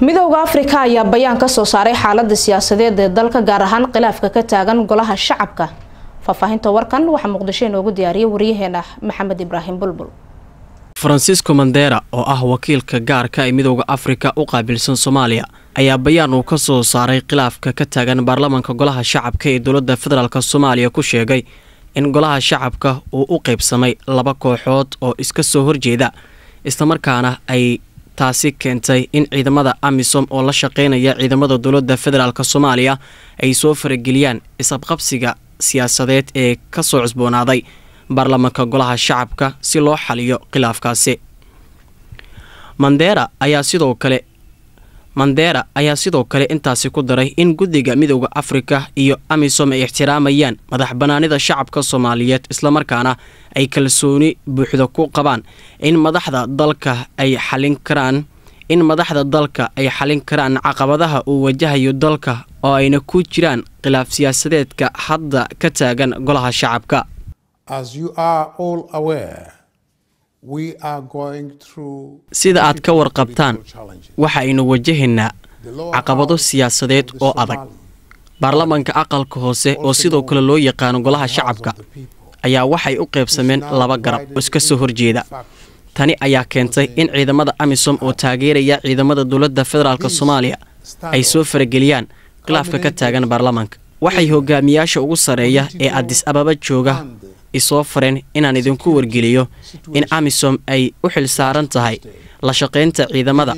midooda afrika ayaa bayaan kasoo saaray xaalada siyaasadeed ee dalka gaar ahaan khilaafka ka taagan golaha shacabka faahfaahinta warkan waxaa muqdisho inoogu diyaariyay waryaheena maxamed ibraahim bulbul francisco mandera oo ah wakiilka gaarka ee midooda afrika u qaabilsan soomaaliya ayaa bayaan uu ka soo saaray khilaafka ka taagan baarlamaanka golaha shacabka ee dowladda federaalk soomaaliya ku sheegay in golaha shacabka uu u qaybsamay laba kooxood oo iska soo horjeeda islamarkaana ay taasi keentay in ciidamada amisom oo la shaqeynaya ciidamada dowladda federaalk soomaaliya ay soo farageliyaan isabqabsiga siyaasadeed ee ka soo cusboonaaday baarlamaanka golaha shacabka si loo xaliyo khilaafkaasi mandera ayaa sidoo kale mandera ayaa sidoo kale intaasi ku daray in guddiga midooda afrika iyo amisom ay ixtiraamayaan madax bannaanida shacabka soomaaliyeed islamarkaana ay kalsooni buuxda ku qabaan in madaxda dalka ay xalin karaan in madaxda dalka ay xalin karaan caqabadaha uu wajahayo dalka oo ayna ku jiraan khilaaf siyaasadeedka hadda ka taagan golaha shacabka sida aad ka warqabtaan waxa aynu wajahaynaa caqabado siyaasadeed oo adag baarlamanka aqalka hoose oo sidoo kale loo yaqaano golaha shacabka ayaa waxay u qaybsameen laba garab oo iska soo horjeeda tani ayaa keentay in ciidamada amisom oo taageeraya ciidamada dowladda federaalk soomaaliya ay soo farageliyaan khilaafka ka taagan baarlamaanka waxay hogaamiyaasha ugu sarreeya ee addis ababa jooga isoo fareen inaan idinku wargeliyo in amisom ay u xil saaran tahay la shaqaynta ciidamada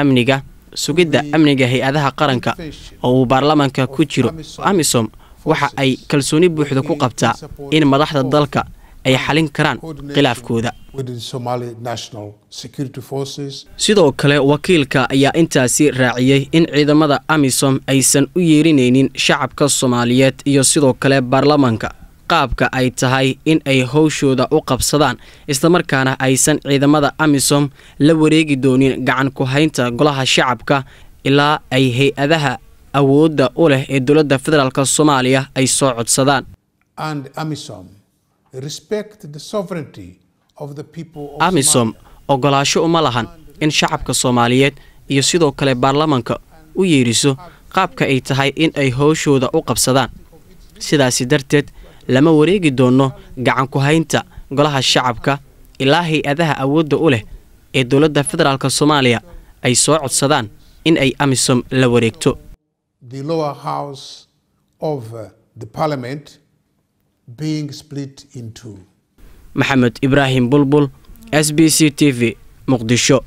amniga sugidda amniga hay-adaha qaranka oo uu baarlamaanka ku jiro amisom waxa ay kalsooni buuxda ku qabtaa in madaxda dalka ay xalin karaan khilaafkooda sidoo kale wakiilka ayaa intaasi raaciyey in ciidamada amisom aysan u yeerinaynin shacabka soomaaliyeed iyo sidoo kale baarlamaanka qaabka ay tahay in ay howshooda u qabsadaan islamarkaana aysan ciidamada amisom la wareegi doonin gacan ku haynta golaha shacabka ilaa ay hay-adaha awoodda u leh ee dowladda federaalk soomaaliya ay soo codsadaan amisom ogolaasho uma lahan in shacabka soomaaliyeed iyo sidoo kale baarlamanka u yeeriso qaabka ay tahay in ay howshooda u qabsadaan sidaasi darteed lama wareegi doono gacan ku haynta golaha shacabka ilaa hay-adaha awoodda u leh ee dowladda federaalk soomaaliya ay soo codsadaan in ay amisom la wareegto uh, maxamed ibraahim bulbul s b c t v muqdisho